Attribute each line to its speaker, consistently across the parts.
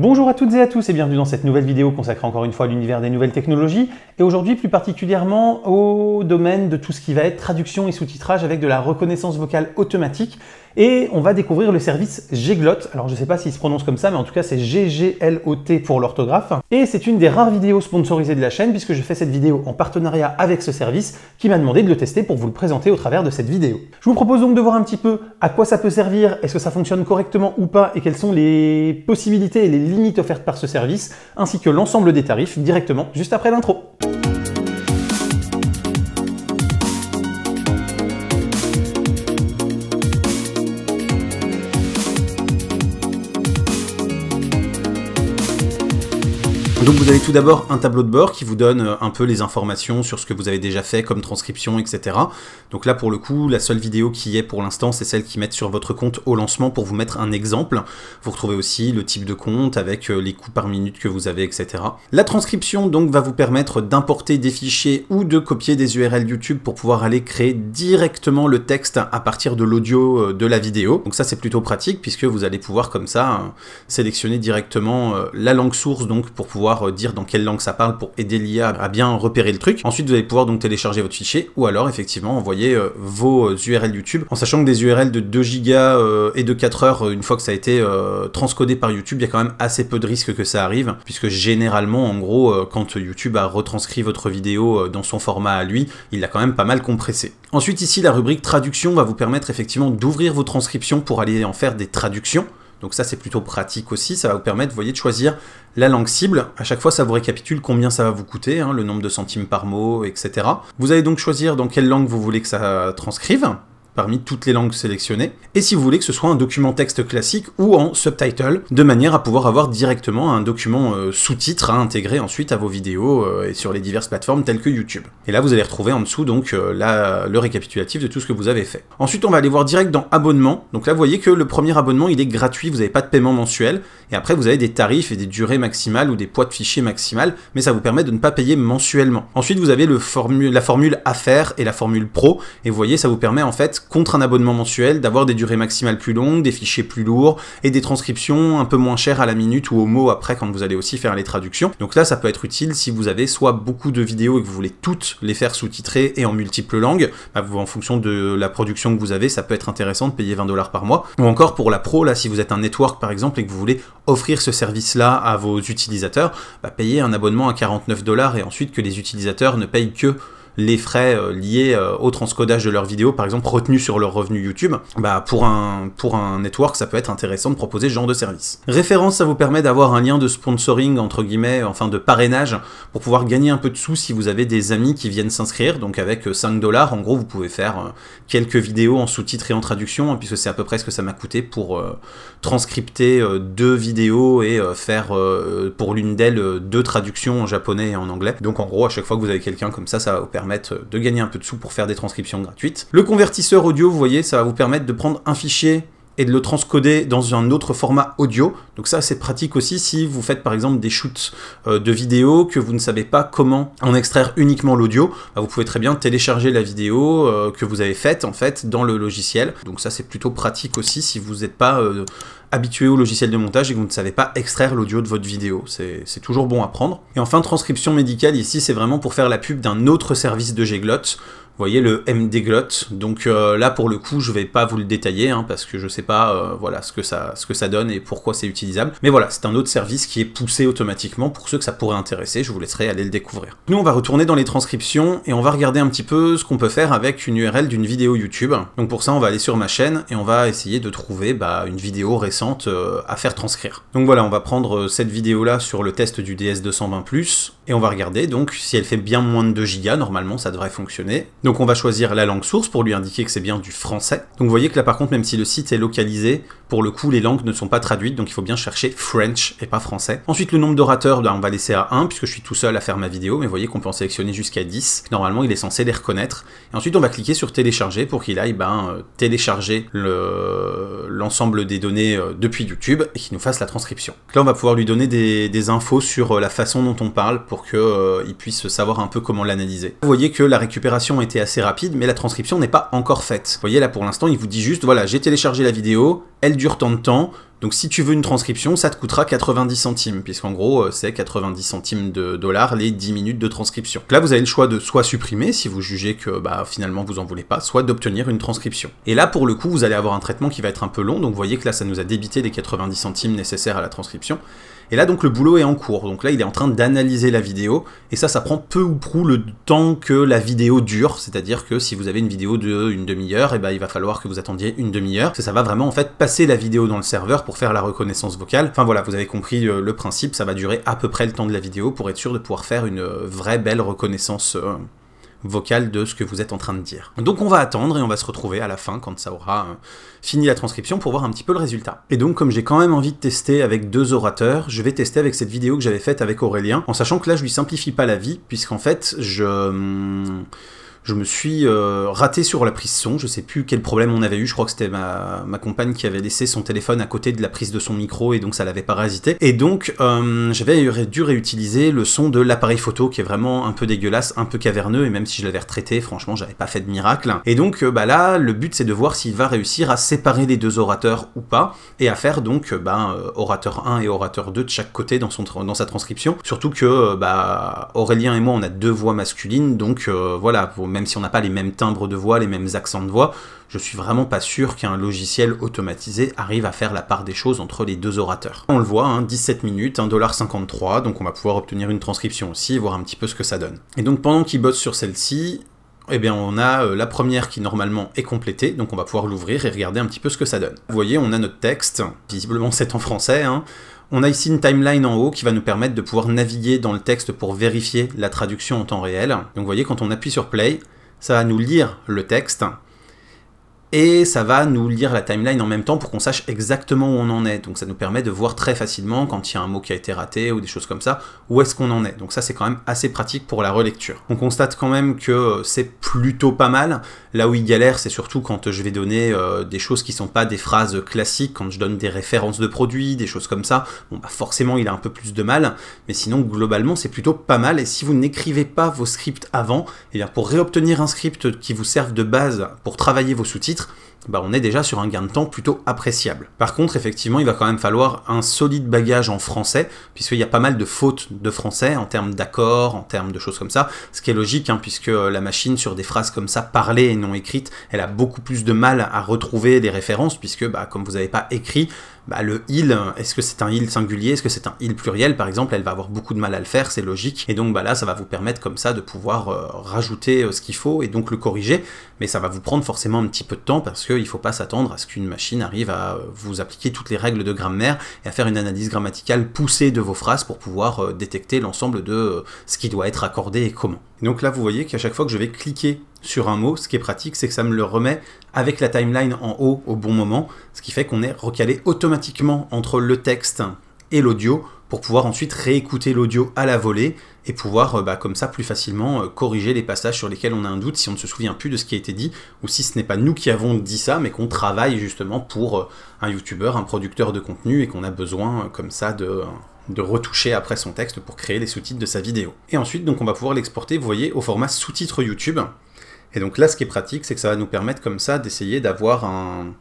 Speaker 1: Bonjour à toutes et à tous et bienvenue dans cette nouvelle vidéo consacrée encore une fois à l'univers des nouvelles technologies et aujourd'hui plus particulièrement au domaine de tout ce qui va être traduction et sous-titrage avec de la reconnaissance vocale automatique et on va découvrir le service Gglot. Alors je ne sais pas s'il se prononce comme ça, mais en tout cas c'est G-G-L-O-T pour l'orthographe. Et c'est une des rares vidéos sponsorisées de la chaîne puisque je fais cette vidéo en partenariat avec ce service qui m'a demandé de le tester pour vous le présenter au travers de cette vidéo. Je vous propose donc de voir un petit peu à quoi ça peut servir, est-ce que ça fonctionne correctement ou pas et quelles sont les possibilités et les limites offertes par ce service, ainsi que l'ensemble des tarifs directement juste après l'intro. vous avez tout d'abord un tableau de bord qui vous donne euh, un peu les informations sur ce que vous avez déjà fait comme transcription, etc. Donc là pour le coup, la seule vidéo qui est pour l'instant, c'est celle qui met sur votre compte au lancement pour vous mettre un exemple. Vous retrouvez aussi le type de compte avec euh, les coûts par minute que vous avez, etc. La transcription donc va vous permettre d'importer des fichiers ou de copier des URL YouTube pour pouvoir aller créer directement le texte à partir de l'audio euh, de la vidéo. Donc ça c'est plutôt pratique puisque vous allez pouvoir comme ça sélectionner directement la langue source donc pour pouvoir euh, dire dans quelle langue ça parle pour aider l'IA à bien repérer le truc. Ensuite, vous allez pouvoir donc télécharger votre fichier ou alors effectivement envoyer euh, vos URL euh, YouTube en sachant que des URL de 2 gigas et de 4 heures, une fois que ça a été transcodé par YouTube, il y a quand même assez peu de risques que ça arrive puisque généralement, en gros, quand YouTube a retranscrit votre vidéo dans son format à lui, il l'a quand même pas mal compressé. Ensuite, ici, la rubrique traduction va vous permettre effectivement d'ouvrir vos transcriptions pour aller en faire des traductions. Donc ça, c'est plutôt pratique aussi. Ça va vous permettre, voyez, de choisir la langue cible. À chaque fois, ça vous récapitule combien ça va vous coûter, hein, le nombre de centimes par mot, etc. Vous allez donc choisir dans quelle langue vous voulez que ça transcrive parmi toutes les langues sélectionnées, et si vous voulez que ce soit un document texte classique ou en subtitle, de manière à pouvoir avoir directement un document euh, sous-titre à intégrer ensuite à vos vidéos euh, et sur les diverses plateformes telles que YouTube. Et là, vous allez retrouver en dessous donc euh, le récapitulatif de tout ce que vous avez fait. Ensuite, on va aller voir direct dans abonnement. Donc là, vous voyez que le premier abonnement, il est gratuit, vous n'avez pas de paiement mensuel, et après, vous avez des tarifs et des durées maximales ou des poids de fichiers maximales, mais ça vous permet de ne pas payer mensuellement. Ensuite, vous avez le la formule affaires et la formule pro, et vous voyez, ça vous permet en fait contre un abonnement mensuel, d'avoir des durées maximales plus longues, des fichiers plus lourds et des transcriptions un peu moins chères à la minute ou au mot après quand vous allez aussi faire les traductions. Donc là, ça peut être utile si vous avez soit beaucoup de vidéos et que vous voulez toutes les faire sous-titrer et en multiples langues, bah, en fonction de la production que vous avez, ça peut être intéressant de payer 20 dollars par mois. Ou encore pour la pro, là, si vous êtes un network par exemple et que vous voulez offrir ce service-là à vos utilisateurs, bah, payez payer un abonnement à 49 dollars et ensuite que les utilisateurs ne payent que les frais euh, liés euh, au transcodage de leurs vidéos, par exemple retenus sur leur revenu YouTube, bah pour un, pour un network, ça peut être intéressant de proposer ce genre de service. Référence, ça vous permet d'avoir un lien de sponsoring, entre guillemets, enfin de parrainage, pour pouvoir gagner un peu de sous si vous avez des amis qui viennent s'inscrire. Donc avec 5 euh, dollars, en gros, vous pouvez faire quelques vidéos en sous-titres et en traduction, hein, puisque c'est à peu près ce que ça m'a coûté pour transcripter deux vidéos et faire pour l'une d'elles deux traductions en japonais et en anglais. Donc en gros, à chaque fois que vous avez quelqu'un comme ça, ça va vous permettre de gagner un peu de sous pour faire des transcriptions gratuites. Le convertisseur audio, vous voyez, ça va vous permettre de prendre un fichier et de le transcoder dans un autre format audio. Donc ça, c'est pratique aussi si vous faites par exemple des shoots euh, de vidéo que vous ne savez pas comment en extraire uniquement l'audio. Bah, vous pouvez très bien télécharger la vidéo euh, que vous avez faite en fait dans le logiciel. Donc ça, c'est plutôt pratique aussi si vous n'êtes pas euh, habitué au logiciel de montage et que vous ne savez pas extraire l'audio de votre vidéo. C'est toujours bon à prendre. Et enfin, transcription médicale, ici, c'est vraiment pour faire la pub d'un autre service de Gglot voyez le MD glotte Donc euh, là pour le coup je vais pas vous le détailler hein, parce que je sais pas euh, voilà ce que ça ce que ça donne et pourquoi c'est utilisable. Mais voilà c'est un autre service qui est poussé automatiquement pour ceux que ça pourrait intéresser. Je vous laisserai aller le découvrir. Nous on va retourner dans les transcriptions et on va regarder un petit peu ce qu'on peut faire avec une URL d'une vidéo YouTube. Donc pour ça on va aller sur ma chaîne et on va essayer de trouver bah, une vidéo récente euh, à faire transcrire. Donc voilà on va prendre cette vidéo là sur le test du DS220+, et on va regarder donc si elle fait bien moins de 2 go normalement ça devrait fonctionner. Donc on va choisir la langue source pour lui indiquer que c'est bien du français. Donc vous voyez que là par contre, même si le site est localisé, pour le coup les langues ne sont pas traduites, donc il faut bien chercher French et pas français. Ensuite le nombre d'orateurs, ben, on va laisser à 1 puisque je suis tout seul à faire ma vidéo, mais vous voyez qu'on peut en sélectionner jusqu'à 10. Normalement il est censé les reconnaître. Et ensuite on va cliquer sur télécharger pour qu'il aille ben, euh, télécharger l'ensemble des données euh, depuis YouTube et qu'il nous fasse la transcription. là on va pouvoir lui donner des, infos sur euh, la façon dont on parle pour qu'il puisse savoir un peu comment l'analyser. Vous voyez que la récupération était assez rapide, mais la transcription n'est pas encore faite. Vous voyez là pour l'instant, il vous dit juste, voilà, j'ai téléchargé la vidéo, elle dure tant de temps, donc si tu veux une transcription, ça te coûtera 90 centimes, puisqu'en gros, euh, c'est 90 centimes de dollars les 10 minutes de transcription. là, vous avez le choix de soit supprimer, si vous jugez que bah, finalement vous en voulez pas, soit d'obtenir une transcription. Et là, pour le coup, vous allez avoir un traitement qui va être un peu long, donc vous voyez que là, ça nous a débité les 90 centimes nécessaires à la transcription. Et là, donc, le boulot est en cours. Donc là, il est en train d'analyser la vidéo. Et ça, ça prend peu ou prou le temps que la vidéo dure. C'est-à-dire que si vous avez une vidéo de une demi-heure, et eh ben, il va falloir que vous attendiez une demi-heure. Parce que ça va vraiment, en fait, passer la vidéo dans le serveur pour faire la reconnaissance vocale. Enfin voilà, vous avez compris euh, le principe. Ça va durer à peu près le temps de la vidéo pour être sûr de pouvoir faire une euh, vraie belle reconnaissance euh, vocal de ce que vous êtes en train de dire. Donc on va attendre et on va se retrouver à la fin quand ça aura euh, fini la transcription pour voir un petit peu le résultat. Et donc comme j'ai quand même envie de tester avec deux orateurs, je vais tester avec cette vidéo que j'avais faite avec Aurélien, en sachant que là je lui simplifie pas la vie, puisqu'en fait je... Hum, je me suis euh, raté sur la prise son. Je sais plus quel problème on avait eu. Je crois que c'était ma, compagne qui avait laissé son téléphone à côté de la prise de son micro et donc ça l'avait parasité. Et donc euh, j'avais dû réutiliser le son de l'appareil photo qui est vraiment un peu dégueulasse, un peu caverneux et même si je l'avais retraité, franchement, j'avais pas fait de miracle. Et donc euh, bah là, le but c'est de voir s'il va réussir à séparer les deux orateurs ou pas et à faire donc bah, orateur 1 et orateur 2 de chaque côté dans, son, dans sa transcription. Surtout que bah, Aurélien et moi on a deux voix masculines donc voilà pour même si on n'a pas les mêmes timbres de voix, les mêmes accents de voix, je suis vraiment pas sûr qu'un logiciel automatisé arrive à faire la part des choses entre les deux orateurs. On le voit, 17 hein, minutes, 1,53$, donc on va pouvoir obtenir une transcription aussi, voir un petit peu ce que ça donne. Et donc pendant qu'il bosse sur celle-ci, eh bien on a euh, la première qui normalement est complétée, donc on va pouvoir l'ouvrir et regarder un petit peu ce que ça donne. Vous voyez, on a notre texte, visiblement c'est en français, hein. On a ici une timeline en haut qui va nous permettre de pouvoir naviguer dans le texte pour vérifier la traduction en temps réel. Donc vous voyez, quand on appuie sur play, ça va nous lire le texte, et ça va nous lire la timeline en même temps pour qu'on sache exactement où on en est. Donc ça nous permet de voir très facilement quand il y a un mot qui a été raté ou des choses comme ça, où est-ce qu'on en est. Donc ça c'est quand même assez pratique pour la relecture. On constate quand même que euh, c'est plutôt pas mal. Là où il galère, c'est surtout quand je vais donner euh, des choses qui sont pas des phrases classiques, quand je donne des références de produits, des choses comme ça. Bon bah forcément il a un peu plus de mal, mais sinon globalement c'est plutôt pas mal. Et si vous n'écrivez pas vos scripts avant, et eh bien pour réobtenir un script qui vous serve de base pour travailler vos sous-titres, bah, on est déjà sur un gain de temps plutôt appréciable. Par contre, effectivement, il va quand même falloir un solide bagage en français, puisqu'il y a pas mal de fautes de français en termes d'accords, en termes de choses comme ça, ce qui est logique, hein, puisque euh, la machine, sur des phrases comme ça, parlées et non écrites, elle a beaucoup plus de mal à retrouver des références, puisque, bah, comme vous n'avez pas écrit, bah, le il, est-ce que c'est un il singulier, est-ce que c'est un il pluriel par exemple, elle va avoir beaucoup de mal à le faire, c'est logique, et donc bah, là ça va vous permettre comme ça de pouvoir euh, rajouter euh, ce qu'il faut et donc le corriger, mais ça va vous prendre forcément un petit peu de temps parce qu'il ne faut pas s'attendre à ce qu'une machine arrive à euh, vous appliquer toutes les règles de grammaire et à faire une analyse grammaticale poussée de vos phrases pour pouvoir détecter l'ensemble de ce qui doit être accordé et comment donc là, vous voyez qu'à chaque fois que je vais cliquer sur un mot, ce qui est pratique, c'est que ça me le remet avec la timeline en haut au bon moment, ce qui fait qu'on est recalé automatiquement entre le texte et l'audio pour pouvoir ensuite réécouter l'audio à la volée et pouvoir euh, bah, comme ça plus facilement euh, corriger les passages sur lesquels on a un doute si on ne se souvient plus de ce qui a été dit ou si ce n'est pas nous qui avons dit ça mais qu'on travaille justement pour euh, un youtubeur, un producteur de contenu et qu'on a besoin comme ça de de retoucher après son texte pour créer les sous-titres de sa vidéo. Et ensuite, donc, on va pouvoir l'exporter, vous voyez, au format sous-titre YouTube. Et donc là, ce qui est pratique, c'est que ça va nous permettre comme ça d'essayer d'avoir un,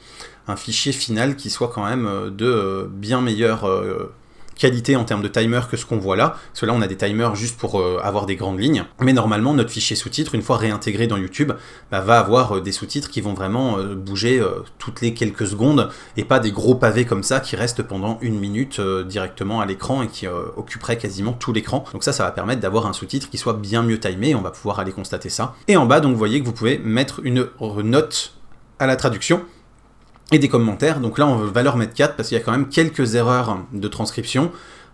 Speaker 1: un, fichier final qui soit quand même euh, de euh, bien meilleur... Euh, qualité en termes de timer que ce qu'on voit là, parce que là on a des timers juste pour euh, avoir des grandes lignes, mais normalement notre fichier sous-titre, une fois réintégré dans YouTube, bah, va avoir euh, des sous-titres qui vont vraiment euh, bouger toutes les quelques secondes, et pas des gros pavés comme ça qui restent pendant une minute directement à l'écran et qui occuperaient quasiment tout l'écran. Donc ça, ça va permettre d'avoir un sous-titre qui soit bien mieux timé, on va pouvoir aller constater ça. Et en bas, donc vous voyez que vous pouvez mettre une note à la traduction et des commentaires. Donc là, on va leur mettre 4 parce qu'il y a quand même quelques erreurs de transcription.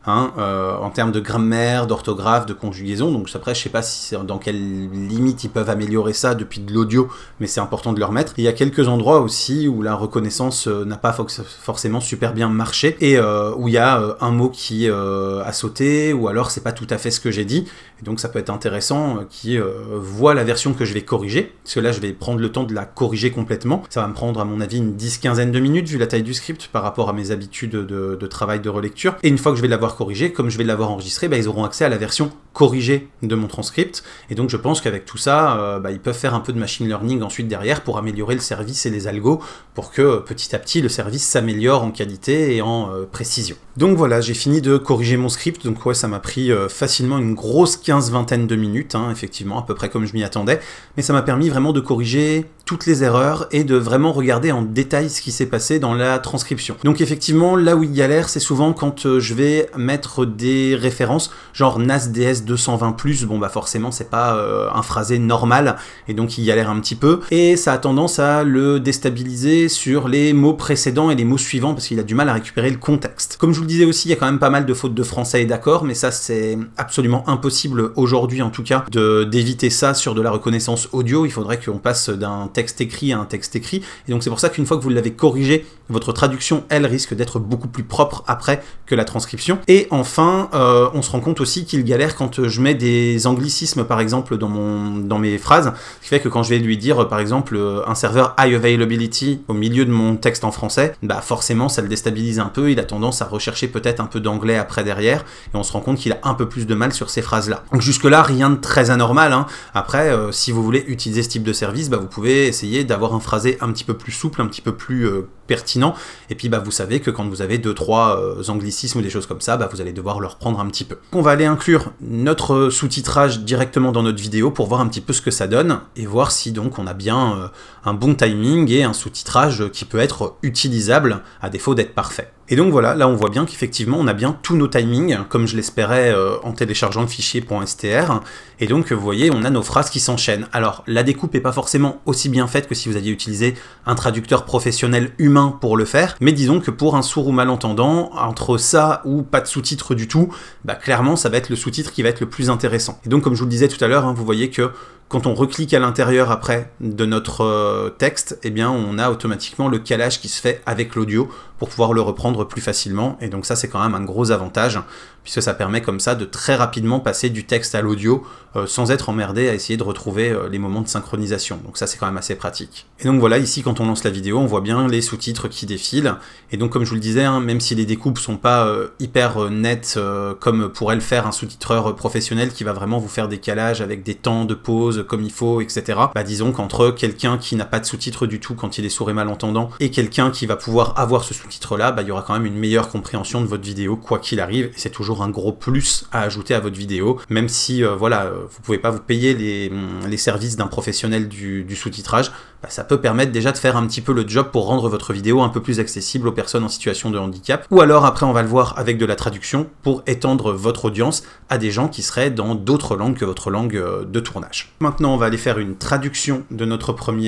Speaker 1: Hein, euh, en termes de grammaire, d'orthographe, de conjugaison. Donc après, je sais pas si dans quelle limite ils peuvent améliorer ça depuis de l'audio, mais c'est important de leur mettre. il y a quelques endroits aussi où la reconnaissance euh, n'a pas forcément super bien marché et euh, où il y a un mot qui a sauté ou alors c'est pas tout à fait ce que j'ai dit donc ça peut être intéressant euh, qui euh, voit la version que je vais corriger, parce que là je vais prendre le temps de la corriger complètement. Ça va me prendre à mon avis une 10 quinzaine de minutes vu la taille du script par rapport à mes habitudes de, travail de relecture. Et une fois que je vais l'avoir corrigé, comme je vais l'avoir enregistré, bah, ils auront accès à la version corrigée de mon transcript. Et donc je pense qu'avec tout ça, euh, bah, ils peuvent faire un peu de machine learning ensuite derrière pour améliorer le service et les algos pour que petit à petit le service s'améliore en qualité et en précision. Donc voilà, j'ai fini de corriger mon script. Donc ouais, ça m'a pris facilement une grosse 15-vingtaine de minutes, hein, effectivement, à peu près comme je m'y attendais, mais ça m'a permis vraiment de corriger toutes les erreurs et de vraiment regarder en détail ce qui s'est passé dans la transcription. Donc effectivement, là où il galère, c'est souvent quand euh, je vais mettre des références genre NASDS 220+, bon bah forcément c'est pas euh, un phrasé normal, et donc il galère un petit peu, et ça a tendance à le déstabiliser sur les mots précédents et les mots suivants, parce qu'il a du mal à récupérer le contexte. Comme je vous le disais aussi, il y a quand même pas mal de fautes de français et d'accord, mais ça c'est absolument impossible aujourd'hui en tout cas d'éviter ça sur de la reconnaissance audio, il faudrait qu'on passe d'un texte écrit à un texte écrit. Et donc c'est pour ça qu'une fois que vous l'avez corrigé votre traduction, elle, risque d'être beaucoup plus propre après que la transcription. Et enfin, euh, on se rend compte aussi qu'il galère quand euh, je mets des anglicismes, par exemple, dans, mon, dans mes phrases, ce qui fait que quand je vais lui dire, euh, par exemple, un serveur high availability au milieu de mon texte en français, bah forcément, ça le déstabilise un peu, il a tendance à rechercher peut-être un peu d'anglais après derrière, et on se rend compte qu'il a un peu plus de mal sur ces phrases-là. Donc jusque-là, rien de très anormal. Hein. Après, si vous voulez utiliser ce type de service, bah, vous pouvez essayer d'avoir un phrasé un petit peu plus souple, un petit peu plus pertinent. Et puis bah, vous savez que quand vous avez 2-3 euh, anglicismes ou des choses comme ça, bah, vous allez devoir leur prendre un petit peu. On va aller inclure notre euh, sous-titrage directement dans notre vidéo pour voir un petit peu ce que ça donne et voir si donc on a bien euh, un bon timing et un sous-titrage qui peut être utilisable à défaut d'être parfait. Et donc voilà, là on voit bien qu'effectivement on a bien tous nos timings, comme je l'espérais euh, en téléchargeant le fichier .str, et donc vous voyez on a nos phrases qui s'enchaînent. Alors la découpe n'est pas forcément aussi bien faite que si vous aviez utilisé un traducteur professionnel humain pour le faire, mais disons que pour un sourd ou malentendant, entre ça ou pas de sous-titres du tout, bah clairement ça va être le sous-titre qui va être le plus intéressant. Et donc comme je vous le disais tout à l'heure, hein, vous voyez que quand on reclique à l'intérieur après de notre euh, texte, eh bien on a automatiquement le calage qui se fait avec l'audio pour pouvoir le reprendre plus facilement. Et donc ça c'est quand même un gros avantage puisque ça permet comme ça de très rapidement passer du texte à l'audio euh, sans être emmerdé à essayer de retrouver euh, les moments de synchronisation. Donc ça c'est quand même assez pratique. Et donc voilà, ici quand on lance la vidéo, on voit bien les sous-titres qui défilent. Et donc comme je vous le disais, hein, même si les découpes sont pas euh, hyper nettes comme pourrait le faire un sous-titreur professionnel qui va vraiment vous faire des calages avec des temps de pause comme il faut, etc. Bah disons qu'entre quelqu'un qui n'a pas de sous-titres du tout quand il est sourd et malentendant et quelqu'un qui va pouvoir avoir ce sous-titre là, bah il y aura quand même une meilleure compréhension de votre vidéo quoi qu'il arrive. Et c'est toujours un gros plus à ajouter à votre vidéo, même si euh, voilà, euh, vous pouvez pas vous payer les, mm, services d'un professionnel du, sous-titrage, bah, ça peut permettre déjà de faire un petit peu le job pour rendre votre vidéo un peu plus accessible aux personnes en situation de handicap. Ou alors après on va le voir avec de la traduction pour étendre votre audience à des gens qui seraient dans d'autres langues que votre langue euh, de tournage. Maintenant on va aller faire une traduction de notre premier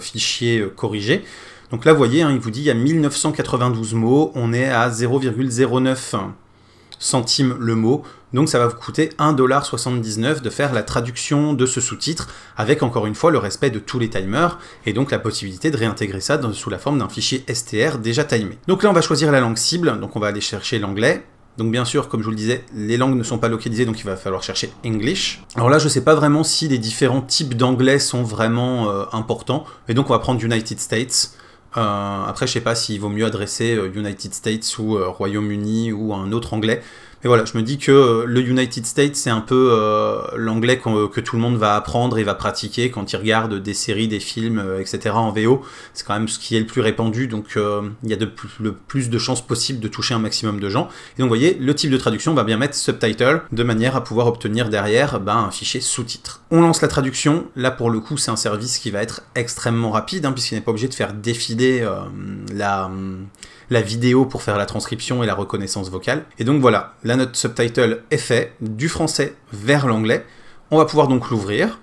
Speaker 1: fichier corrigé. Donc là, vous voyez, hein, il vous dit il y a 1992 mots, on est à 0,09 centimes le mot. Donc ça va vous coûter 1,79$ de faire la traduction de ce sous-titre, avec encore une fois le respect de tous les timers, et donc la possibilité de réintégrer ça sous la forme d'un fichier STR déjà timé. Donc là on va choisir la langue cible, donc on va aller chercher l'anglais, donc bien sûr, comme je vous le disais, les langues ne sont pas localisées, donc il va falloir chercher English. Alors là, je ne sais pas vraiment si les différents types d'anglais sont vraiment euh, importants, et donc on va prendre United States. Euh, après, je sais pas s'il vaut mieux adresser euh, United States ou euh, Royaume-Uni ou un autre anglais. Et voilà, je me dis que euh, le United States, c'est un peu euh, l'anglais euh, que tout le monde va apprendre et va pratiquer quand il regarde des séries, des films, etc. en VO. C'est quand même ce qui est le plus répandu, donc il y a le plus de chances possible de toucher un maximum de gens. Et donc vous voyez, le type de traduction va bien mettre subtitle, de manière à pouvoir obtenir derrière ben, un fichier sous-titre. On lance la traduction, là pour le coup c'est un service qui va être extrêmement rapide, hein, puisqu'il n'est pas obligé de faire défiler la la vidéo pour faire la transcription et la reconnaissance vocale. Et donc voilà, la note subtitle est faite, du français vers l'anglais. On va pouvoir donc l'ouvrir,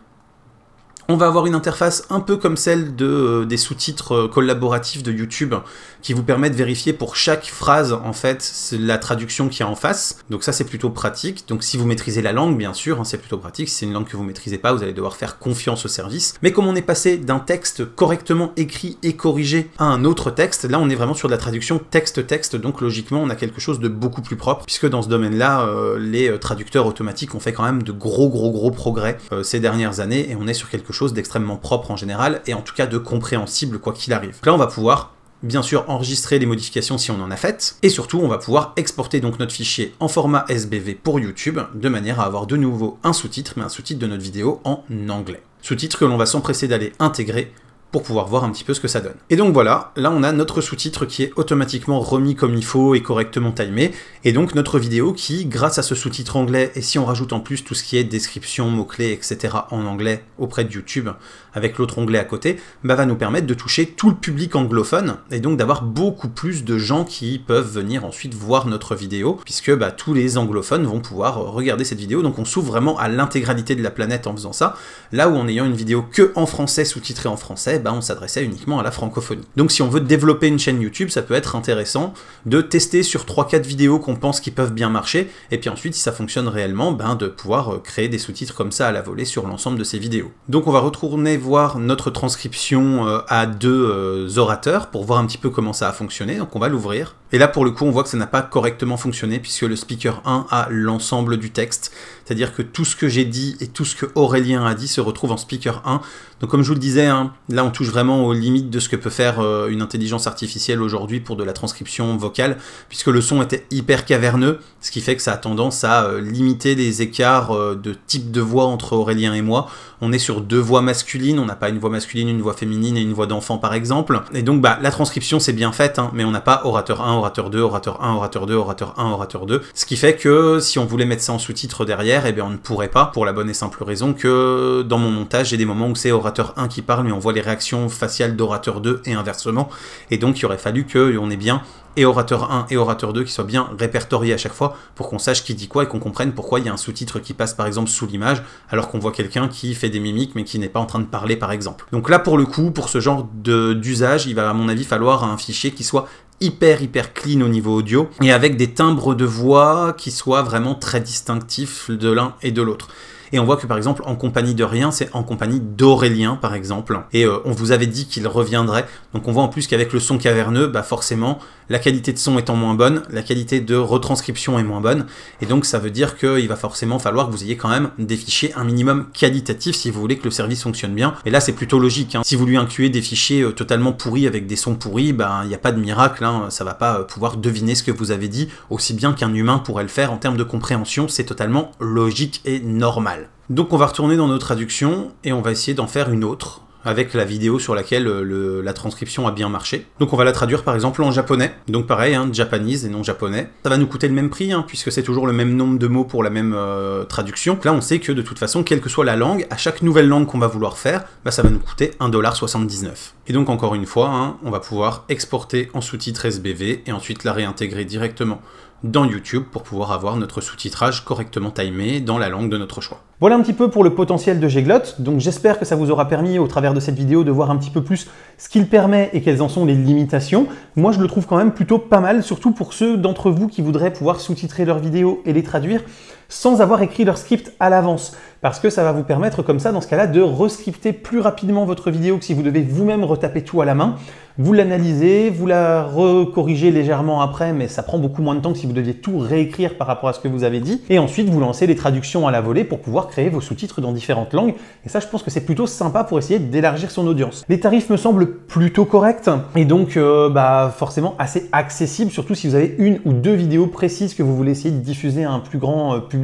Speaker 1: on va avoir une interface un peu comme celle de, euh, des sous-titres euh, collaboratifs de YouTube qui vous permet de vérifier pour chaque phrase en fait la traduction qui y a en face. Donc ça c'est plutôt pratique. Donc si vous maîtrisez la langue bien sûr, hein, c'est plutôt pratique. Si c'est une langue que vous maîtrisez pas, vous allez devoir faire confiance au service. Mais comme on est passé d'un texte correctement écrit et corrigé à un autre texte, là on est vraiment sur de la traduction texte-texte, donc logiquement on a quelque chose de beaucoup plus propre, puisque dans ce domaine-là, euh, les traducteurs automatiques ont fait quand même de gros gros gros progrès ces dernières années et on est sur quelque chose d'extrêmement propre en général, et en tout cas de compréhensible quoi qu'il arrive. là, on va pouvoir bien sûr enregistrer les modifications si on en a faites, et surtout on va pouvoir exporter donc notre fichier en format SBV pour YouTube, de manière à avoir de nouveau un sous-titre, mais un sous-titre de notre vidéo en anglais. Sous-titre que l'on va s'empresser d'aller intégrer pour pouvoir voir un petit peu ce que ça donne. Et donc voilà, là on a notre sous-titre qui est automatiquement remis comme il faut et correctement timé, et donc notre vidéo qui, grâce à ce sous-titre anglais, et si on rajoute en plus tout ce qui est description, mots-clés, etc. en anglais auprès de YouTube, avec l'autre onglet à côté, bah, va nous permettre de toucher tout le public anglophone, et donc d'avoir beaucoup plus de gens qui peuvent venir ensuite voir notre vidéo, puisque bah, tous les anglophones vont pouvoir regarder cette vidéo, donc on s'ouvre vraiment à l'intégralité de la planète en faisant ça, là où en ayant une vidéo que en français sous-titrée en français, eh ben, on s'adressait uniquement à la francophonie. Donc si on veut développer une chaîne YouTube, ça peut être intéressant de tester sur 3-4 vidéos qu'on pense qui peuvent bien marcher, et puis ensuite si ça fonctionne réellement, ben, de pouvoir euh, créer des sous-titres comme ça à la volée sur l'ensemble de ces vidéos. Donc on va retourner voir notre transcription euh, à deux euh, orateurs pour voir un petit peu comment ça a fonctionné, donc on va l'ouvrir. Et là pour le coup on voit que ça n'a pas correctement fonctionné puisque le speaker 1 a l'ensemble du texte, c'est-à-dire que tout ce que j'ai dit et tout ce que Aurélien a dit se retrouve en speaker 1. Donc comme je vous le disais, hein, là on touche vraiment aux limites de ce que peut faire euh, une intelligence artificielle aujourd'hui pour de la transcription vocale, puisque le son était hyper caverneux, ce qui fait que ça a tendance à euh, limiter les écarts euh, de type de voix entre Aurélien et moi. On est sur deux voix masculines, on n'a pas une voix masculine, une voix féminine et une voix d'enfant par exemple. Et donc bah, la transcription c'est bien faite, hein, mais on n'a pas orateur 1, orateur 2, orateur 1, orateur 2, orateur 1, orateur 2, ce qui fait que si on voulait mettre ça en sous-titre derrière, et eh bien on ne pourrait pas, pour la bonne et simple raison que dans mon montage, j'ai des moments où c'est orateur 1 qui parle, mais on voit les réactions faciales d'orateur 2 et inversement, et donc il aurait fallu qu'on ait bien et orateur 1 et orateur 2 qui soient bien répertoriés à chaque fois pour qu'on sache qui dit quoi et qu'on comprenne pourquoi il y a un sous-titre qui passe par exemple sous l'image alors qu'on voit quelqu'un qui fait des mimiques mais qui n'est pas en train de parler par exemple. Donc là pour le coup, pour ce genre d'usage, il va à mon avis falloir un fichier qui soit hyper hyper clean au niveau audio et avec des timbres de voix qui soient vraiment très distinctifs de l'un et de l'autre. Et on voit que par exemple, en compagnie de rien, c'est en compagnie d'Aurélien par exemple. Et euh, on vous avait dit qu'il reviendrait. Donc on voit en plus qu'avec le son caverneux, bah forcément, la qualité de son étant moins bonne, la qualité de retranscription est moins bonne. Et donc ça veut dire qu'il va forcément falloir que vous ayez quand même des fichiers un minimum qualitatif si vous voulez que le service fonctionne bien. Et là, c'est plutôt logique. Hein. Si vous lui incluez des fichiers euh, totalement pourris avec des sons pourris, bah, il n'y a pas de miracle. Ça hein. Ça va pas euh, pouvoir deviner ce que vous avez dit aussi bien qu'un humain pourrait le faire en termes de compréhension. C'est totalement logique et normal. Donc on va retourner dans nos traductions et on va essayer d'en faire une autre avec la vidéo sur laquelle euh, la transcription a bien marché. Donc on va la traduire par exemple en japonais. Donc pareil, hein, japanese et non japonais. Ça va nous coûter le même prix, hein, puisque c'est toujours le même nombre de mots pour la même euh, traduction. là on sait que de toute façon, quelle que soit la langue, à chaque nouvelle langue qu'on va vouloir faire, bah, ça va nous coûter 1,79$. Et donc encore une fois, hein, on va pouvoir exporter en sous titres SBV et ensuite la réintégrer directement dans YouTube pour pouvoir avoir notre sous-titrage correctement timé dans la langue de notre choix. Voilà un petit peu pour le potentiel de Géglotte, Donc j'espère que ça vous aura permis au travers de cette vidéo de voir un petit peu plus ce qu'il permet et quelles en sont les limitations. Moi je le trouve quand même plutôt pas mal, surtout pour ceux d'entre vous qui voudraient pouvoir sous-titrer leurs vidéos et les traduire sans avoir écrit leur script à l'avance. Parce que ça va vous permettre comme ça, dans ce cas-là, de rescripter plus rapidement votre vidéo que si vous devez vous-même retaper tout à la main. Vous l'analysez, vous la recorrigez légèrement après, mais ça prend beaucoup moins de temps que si vous deviez tout réécrire par rapport à ce que vous avez dit. Et ensuite, vous lancez les traductions à la volée pour pouvoir créer vos sous-titres dans différentes langues. Et ça, je pense que c'est plutôt sympa pour essayer d'élargir son audience. Les tarifs me semblent plutôt corrects et donc euh, bah, forcément assez accessibles, surtout si vous avez une ou deux vidéos précises que vous voulez essayer de diffuser à un plus grand euh, public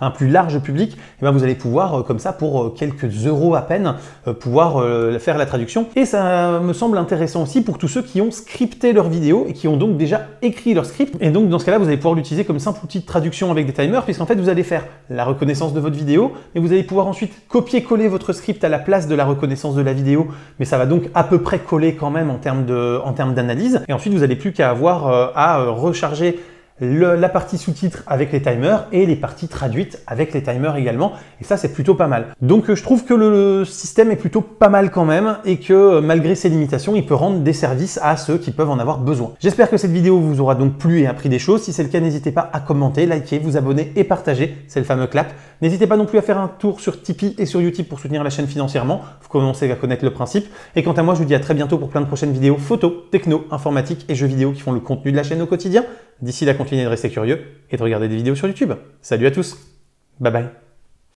Speaker 1: un plus large public, et eh ben, vous allez pouvoir, euh, comme ça, pour euh, quelques euros à peine, euh, pouvoir faire la traduction. Et ça me semble intéressant aussi pour tous ceux qui ont scripté leur vidéo et qui ont donc déjà écrit leur script. Et donc, dans ce cas-là, vous allez pouvoir l'utiliser comme simple outil de traduction avec des timers, puisqu'en fait, vous allez faire la reconnaissance de votre vidéo, et vous allez pouvoir ensuite copier-coller votre script à la place de la reconnaissance de la vidéo, mais ça va donc à peu près coller quand même en termes d'analyse. Et ensuite, vous n'allez plus qu'à avoir à recharger la partie sous-titres avec les timers et les parties traduites avec les timers également. Et ça, c'est plutôt pas mal. Donc, euh, je trouve que le système est plutôt pas mal quand même et que euh, malgré ses limitations, il peut rendre des services à ceux qui peuvent en avoir besoin. J'espère que cette vidéo vous aura donc plu et appris des choses. Si c'est le cas, n'hésitez pas à commenter, liker, vous abonner et partager. C'est le fameux clap. N'hésitez pas non plus à faire un tour sur Tipeee et sur YouTube pour soutenir la chaîne financièrement. Vous commencez à connaître le principe. Et quant à moi, je vous dis à très bientôt pour plein de prochaines vidéos photo, techno, informatique et jeux vidéo qui font le contenu de la chaîne au quotidien. D'ici là, continuez de rester curieux et de regarder des vidéos sur YouTube. Salut à tous. Bye bye.